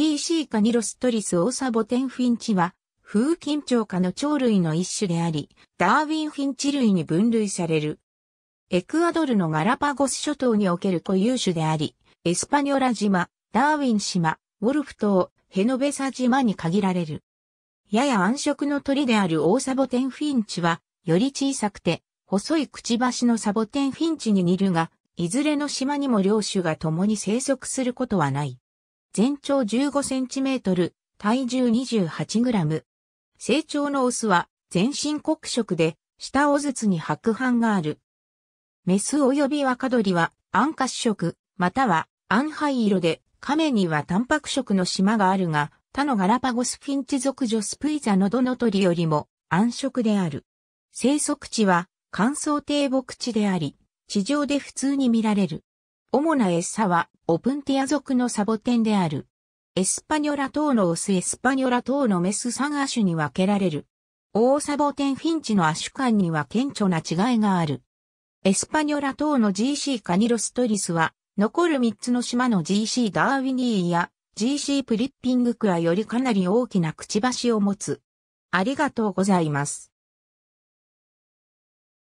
GC カニロストリスオーサボテンフィンチは、風緊張下の鳥類の一種であり、ダーウィンフィンチ類に分類される。エクアドルのガラパゴス諸島における固有種であり、エスパニョラ島、ダーウィン島、ウォルフ島、ヘノベサ島に限られる。やや暗色の鳥であるオーサボテンフィンチは、より小さくて、細いくちばしのサボテンフィンチに似るが、いずれの島にも両種が共に生息することはない。全長15センチメートル、体重28グラム。成長のオスは全身黒色で、下尾筒に白斑がある。メス及び若鳥は暗褐色、または暗灰色で、亀にはタンパク色の島があるが、他のガラパゴスフィンチ属女スプイザのどの鳥よりも暗色である。生息地は乾燥低木地であり、地上で普通に見られる。主な餌はオプンティア族のサボテンである。エスパニョラ等のオスエスパニョラ等のメス3亜種に分けられる。大サボテンフィンチの亜種間には顕著な違いがある。エスパニョラ等の GC カニロストリスは、残る3つの島の GC ダーウィニーや GC プリッピングクラよりかなり大きなくちばしを持つ。ありがとうございます。